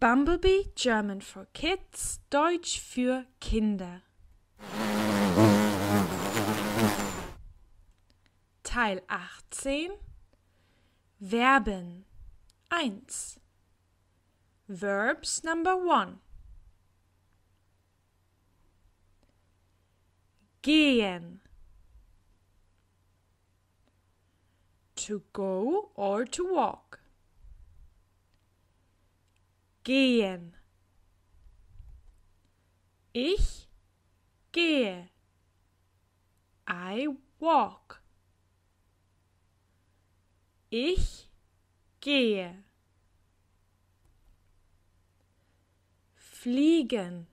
Bumblebee, German for Kids, Deutsch für Kinder. Teil 18 Verben 1 Verbs number 1 Gehen To go or to walk gehen. Ich gehe. I walk. Ich gehe. Fliegen.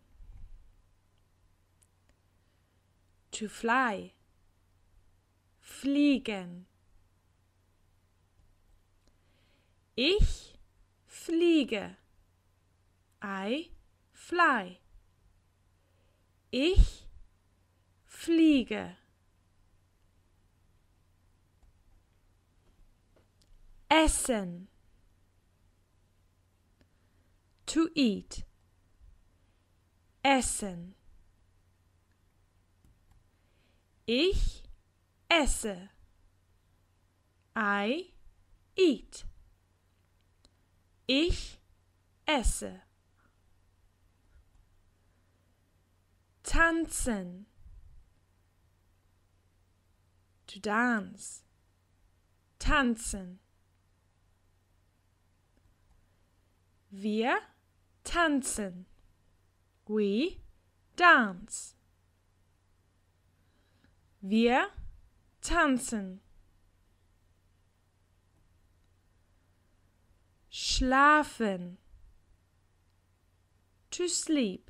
To fly. Fliegen. Ich fliege. I fly. Ich fliege. Essen. To eat. Essen. Ich esse. I eat. Ich esse. tanzen to dance tanzen wir tanzen we dance wir tanzen schlafen to sleep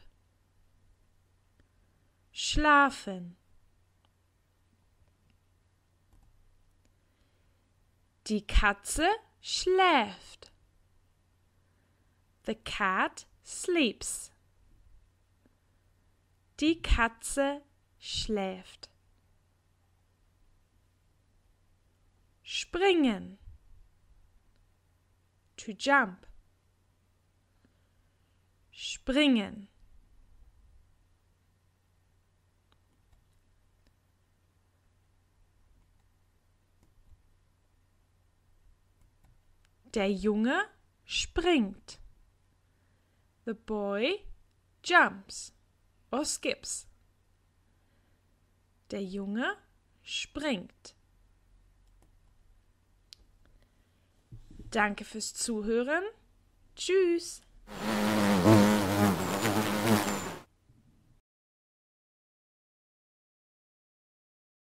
schlafen. Die Katze schläft. The cat sleeps. Die Katze schläft. Springen. To jump. Springen. Der Junge springt. The boy jumps or skips. Der Junge springt. Danke fürs Zuhören. Tschüss.